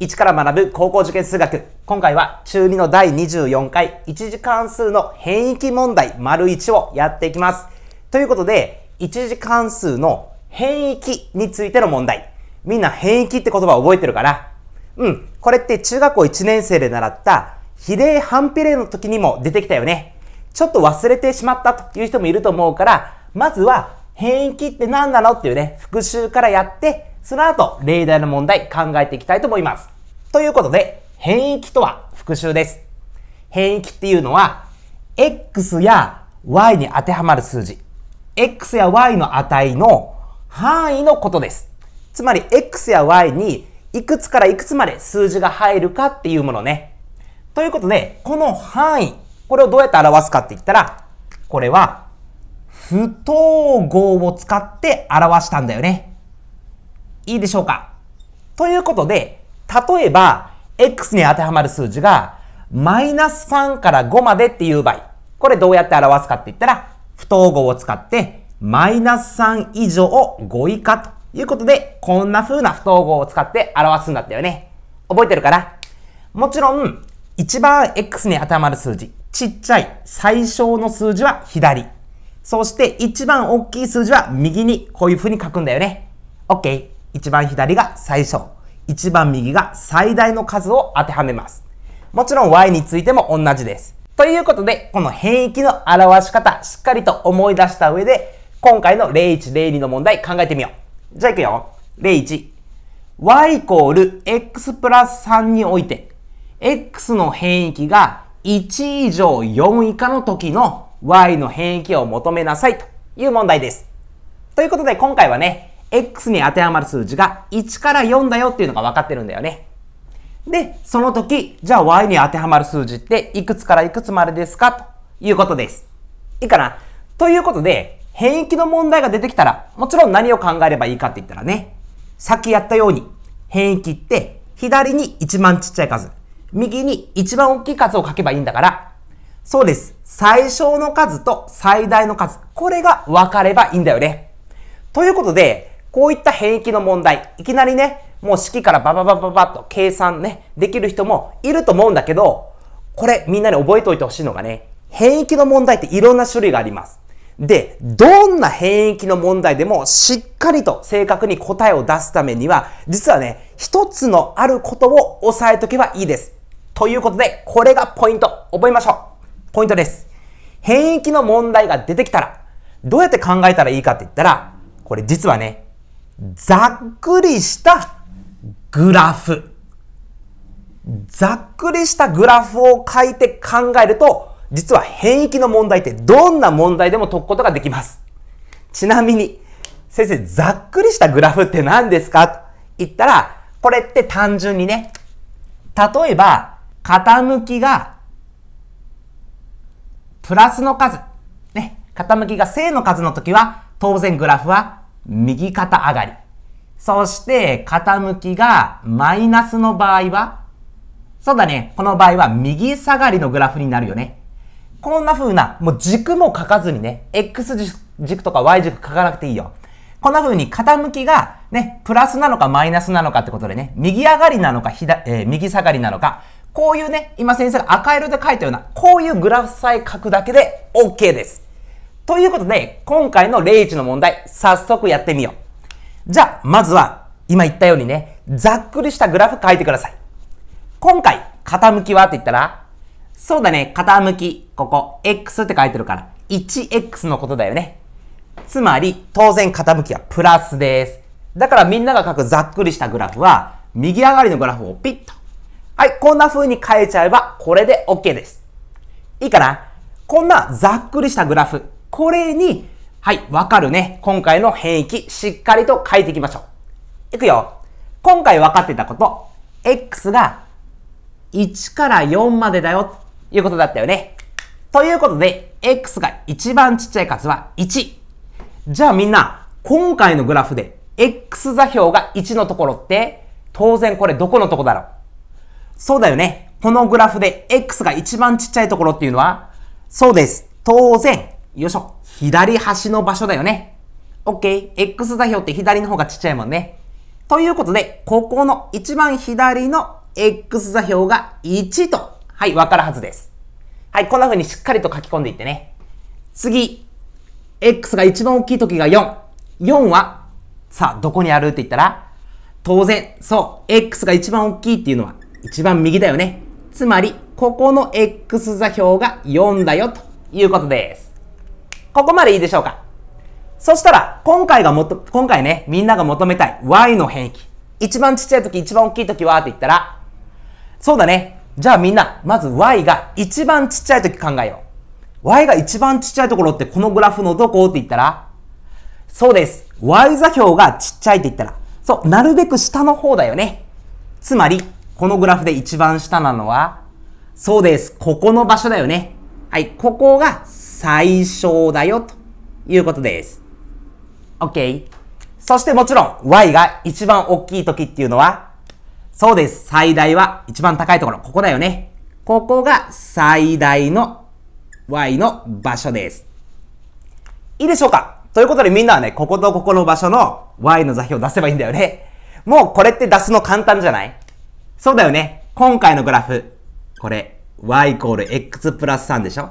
一から学ぶ高校受験数学。今回は中2の第24回一次関数の変域問題丸1をやっていきます。ということで、一次関数の変域についての問題。みんな変域って言葉を覚えてるから。うん。これって中学校1年生で習った比例反比例の時にも出てきたよね。ちょっと忘れてしまったという人もいると思うから、まずは変域って何なのっていうね、復習からやって、その後、例題の問題考えていきたいと思います。ということで、変域とは復習です。変域っていうのは、x や y に当てはまる数字、x や y の値の範囲のことです。つまり、x や y にいくつからいくつまで数字が入るかっていうものね。ということで、この範囲、これをどうやって表すかって言ったら、これは、不等号を使って表したんだよね。いいでしょうかということで、例えば、X に当てはまる数字が、マイナス3から5までっていう場合、これどうやって表すかって言ったら、不等号を使って、マイナス3以上を5以下ということで、こんな風な不等号を使って表すんだったよね。覚えてるかなもちろん、一番 X に当てはまる数字、ちっちゃい最小の数字は左。そして一番大きい数字は右にこういう風に書くんだよね。OK。一番左が最小、一番右が最大の数を当てはめます。もちろん y についても同じです。ということで、この変域の表し方、しっかりと思い出した上で、今回の0102の問題考えてみよう。じゃあ行くよ。01。y イコール x プラス3において、x の変域が1以上4以下の時の y の変域を求めなさいという問題です。ということで今回はね、X に当てはまる数字が1から4だよっていうのが分かってるんだよね。で、その時、じゃあ Y に当てはまる数字っていくつからいくつまでですかということです。いいかなということで、変域の問題が出てきたら、もちろん何を考えればいいかって言ったらね、さっきやったように、変域って左に一番ちっちゃい数、右に一番大きい数を書けばいいんだから、そうです。最小の数と最大の数、これが分かればいいんだよね。ということで、こういった変域の問題、いきなりね、もう式からバババババッと計算ね、できる人もいると思うんだけど、これみんなに覚えておいてほしいのがね、変域の問題っていろんな種類があります。で、どんな変域の問題でもしっかりと正確に答えを出すためには、実はね、一つのあることを押さえとけばいいです。ということで、これがポイント。覚えましょう。ポイントです。変域の問題が出てきたら、どうやって考えたらいいかって言ったら、これ実はね、ざっくりしたグラフ。ざっくりしたグラフを書いて考えると、実は変域の問題ってどんな問題でも解くことができます。ちなみに、先生、ざっくりしたグラフって何ですかと言ったら、これって単純にね、例えば、傾きが、プラスの数、ね、傾きが正の数の時は、当然グラフは右肩上がり。そして傾きがマイナスの場合は、そうだね、この場合は右下がりのグラフになるよね。こんな風な、もう軸も書かずにね、X 軸とか Y 軸書かなくていいよ。こんな風に傾きがね、プラスなのかマイナスなのかってことでね、右上がりなのか、えー、右下がりなのか、こういうね、今先生が赤色で書いたような、こういうグラフさえ書くだけで OK です。ということで、今回の例1の問題、早速やってみよう。じゃあ、まずは、今言ったようにね、ざっくりしたグラフ書いてください。今回、傾きはって言ったら、そうだね、傾き、ここ、x って書いてるから、1x のことだよね。つまり、当然傾きはプラスです。だからみんなが書くざっくりしたグラフは、右上がりのグラフをピッと。はい、こんな風に変えちゃえば、これで OK です。いいかなこんなざっくりしたグラフ、これに、はい、わかるね。今回の変域、しっかりと書いていきましょう。いくよ。今回分かってたこと、x が1から4までだよ、ということだったよね。ということで、x が一番ちっちゃい数は1。じゃあみんな、今回のグラフで、x 座標が1のところって、当然これどこのとこだろうそうだよね。このグラフで x が一番ちっちゃいところっていうのは、そうです。当然、よいしょ。左端の場所だよね。OK。X 座標って左の方がちっちゃいもんね。ということで、ここの一番左の X 座標が1と、はい、わかるはずです。はい、こんな風にしっかりと書き込んでいってね。次。X が一番大きい時が4。4は、さあ、どこにあるって言ったら、当然、そう、X が一番大きいっていうのは、一番右だよね。つまり、ここの X 座標が4だよ、ということです。ここまでいいでしょうかそしたら、今回がもと、今回ね、みんなが求めたい Y の変域。一番ちっちゃい時、一番大きい時はって言ったら、そうだね。じゃあみんな、まず Y が一番ちっちゃい時考えよう。Y が一番ちっちゃいところってこのグラフのどこって言ったら、そうです。Y 座標がちっちゃいって言ったら、そう、なるべく下の方だよね。つまり、このグラフで一番下なのは、そうです。ここの場所だよね。はい、ここが最小だよということです。OK。そしてもちろん Y が一番大きい時っていうのは、そうです。最大は一番高いところ、ここだよね。ここが最大の Y の場所です。いいでしょうかということでみんなはね、こことここの場所の Y の座標を出せばいいんだよね。もうこれって出すの簡単じゃないそうだよね。今回のグラフ、これ、y イコール x プラス3でしょ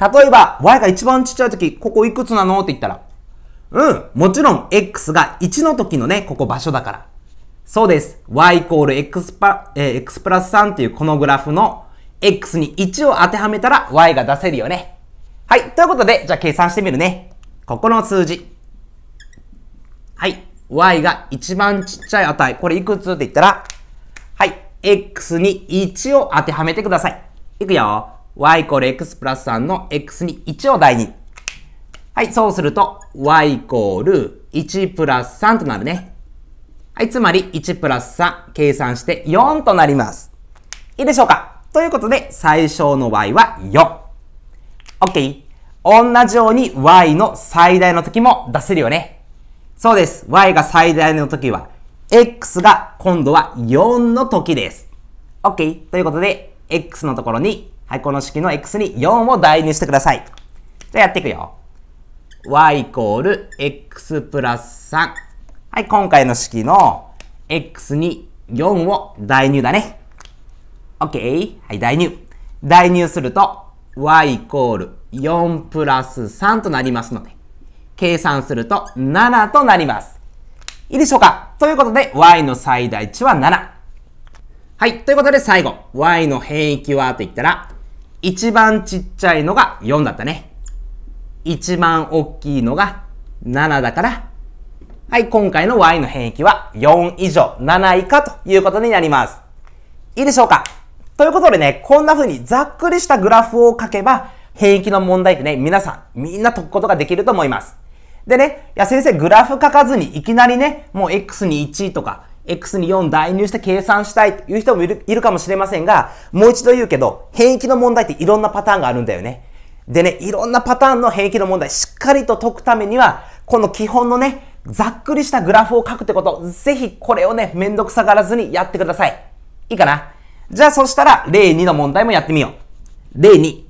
例えば、y が一番ちっちゃい時、ここいくつなのって言ったら、うん、もちろん x が1の時のね、ここ場所だから。そうです。y イコール x パ、えー、x プラス3っていうこのグラフの x に1を当てはめたら y が出せるよね。はい。ということで、じゃあ計算してみるね。ここの数字。はい。y が一番ちっちゃい値。これいくつって言ったら、x に1を当てはめてください。いくよ。y イコール x プラス3の x に1を代入。はい、そうすると y イコール1プラス3となるね。はい、つまり1プラス3計算して4となります。いいでしょうかということで最小の y は4。OK。同じように y の最大の時も出せるよね。そうです。y が最大の時は x が今度は4の時です。OK。ということで、x のところに、はい、この式の x に4を代入してください。じゃあやっていくよ。y イコール x プラス3。はい、今回の式の x に4を代入だね。OK。はい、代入。代入すると、y イコール4プラス3となりますので、計算すると7となります。いいでしょうかということで、y の最大値は7。はい。ということで、最後。y の変域はと言ったら、一番ちっちゃいのが4だったね。一番大きいのが7だから、はい。今回の y の変域は4以上、7以下ということになります。いいでしょうかということでね、こんな風にざっくりしたグラフを書けば、変域の問題ってね、皆さん、みんな解くことができると思います。でね、いや先生グラフ書かずにいきなりね、もう X に1とか、X に4代入して計算したいという人もいるいるかもしれませんが、もう一度言うけど、変域の問題っていろんなパターンがあるんだよね。でね、いろんなパターンの変域の問題しっかりと解くためには、この基本のね、ざっくりしたグラフを書くってこと、ぜひこれをね、めんどくさがらずにやってください。いいかなじゃあそしたら、例2の問題もやってみよう。例2。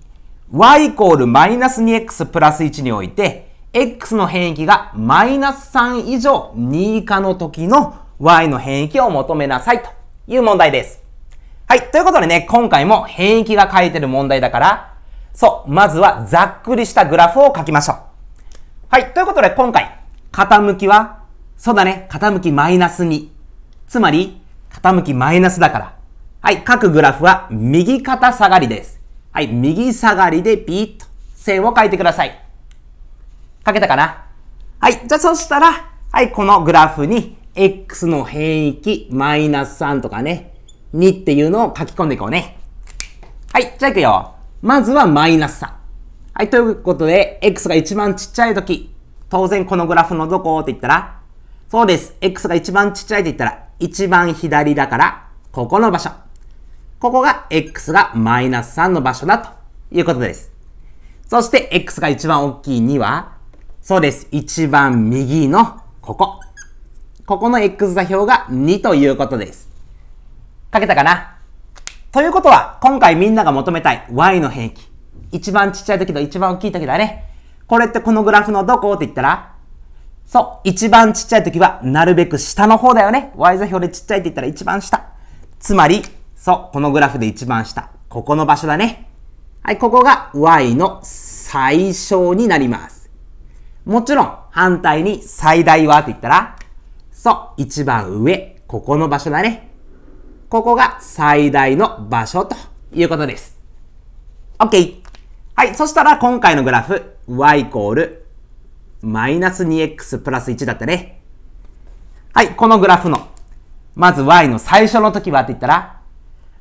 y イコールマイナス 2x プラス1において、x の変域がマイナス3以上2以下の時の y の変域を求めなさいという問題です。はい。ということでね、今回も変域が書いてる問題だから、そう、まずはざっくりしたグラフを書きましょう。はい。ということで今回、傾きは、そうだね、傾きマイナス2。つまり、傾きマイナスだから。はい。各グラフは右肩下がりです。はい。右下がりでピーッと線を書いてください。書けたかなはい。じゃあそしたら、はい、このグラフに x の変域マイナス3とかね、2っていうのを書き込んでいこうね。はい。じゃあいくよ。まずはマイナス3。はい。ということで、x が一番ちっちゃいとき、当然このグラフのどこって言ったら、そうです。x が一番ちっちゃいって言ったら、一番左だから、ここの場所。ここが x がマイナス3の場所だということです。そして x が一番大きい2は、そうです。一番右のここ。ここの x 座標が2ということです。書けたかなということは、今回みんなが求めたい y の平均。一番ちっちゃい時と一番大きい時だね。これってこのグラフのどこって言ったら、そう、一番ちっちゃい時はなるべく下の方だよね。y 座標でちっちゃいって言ったら一番下。つまり、そう、このグラフで一番下。ここの場所だね。はい、ここが y の最小になります。もちろん、反対に最大はって言ったら、そう、一番上、ここの場所だね。ここが最大の場所ということです。OK! はい、そしたら今回のグラフ、y イコール、マイナス 2x プラス1だったね。はい、このグラフの、まず y の最初の時はって言ったら、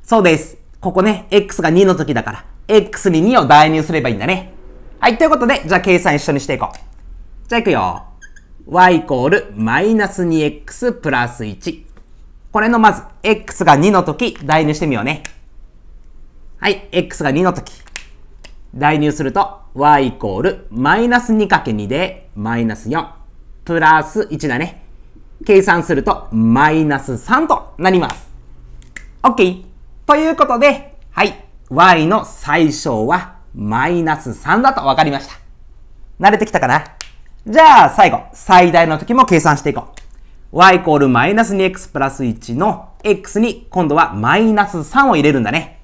そうです。ここね、x が2の時だから、x に2を代入すればいいんだね。はい、ということで、じゃあ計算一緒にしていこう。じゃあいくよ。y イコールマイナス 2x プラス1。これのまず、x が2の時、代入してみようね。はい、x が2の時。代入すると、y イコールマイナス 2×2 で、マイナス4、プラス1だね。計算すると、マイナス3となります。OK! ということで、はい、y の最小は、マイナス3だと分かりました。慣れてきたかなじゃあ、最後、最大の時も計算していこう。y イコールマイナス 2x プラス1の x に今度はマイナス3を入れるんだね。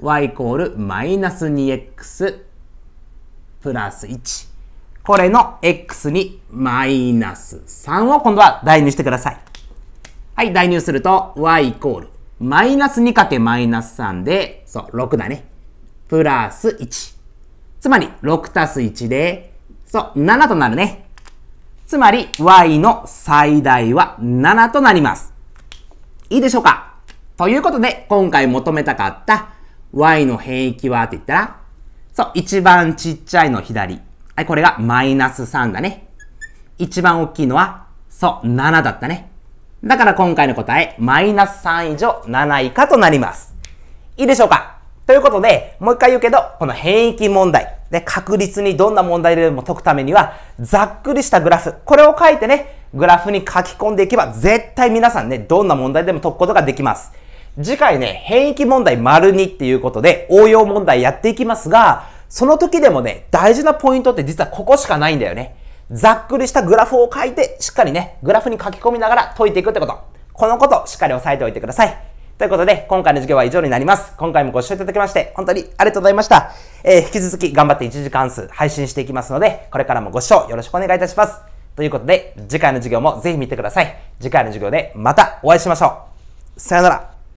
y イコールマイナス 2x プラス1。これの x にマイナス3を今度は代入してください。はい、代入すると y イコールマイナス 2× マイナス3で、そう、6だね。プラス1。つまり、6たす1で、そう、7となるね。つまり、y の最大は7となります。いいでしょうかということで、今回求めたかった y の変域はって言ったら、そう、一番ちっちゃいの左。はい、これがマイナス3だね。一番大きいのは、そう、7だったね。だから今回の答え、マイナス3以上7以下となります。いいでしょうかということで、もう一回言うけど、この変域問題。で、確率にどんな問題でも解くためには、ざっくりしたグラフ、これを書いてね、グラフに書き込んでいけば、絶対皆さんね、どんな問題でも解くことができます。次回ね、変域問題丸2っていうことで、応用問題やっていきますが、その時でもね、大事なポイントって実はここしかないんだよね。ざっくりしたグラフを書いて、しっかりね、グラフに書き込みながら解いていくってこと。このこと、しっかり押さえておいてください。ということで、今回の授業は以上になります。今回もご視聴いただきまして、本当にありがとうございました。えー、引き続き頑張って1時間数配信していきますので、これからもご視聴よろしくお願いいたします。ということで、次回の授業もぜひ見てください。次回の授業でまたお会いしましょう。さよなら。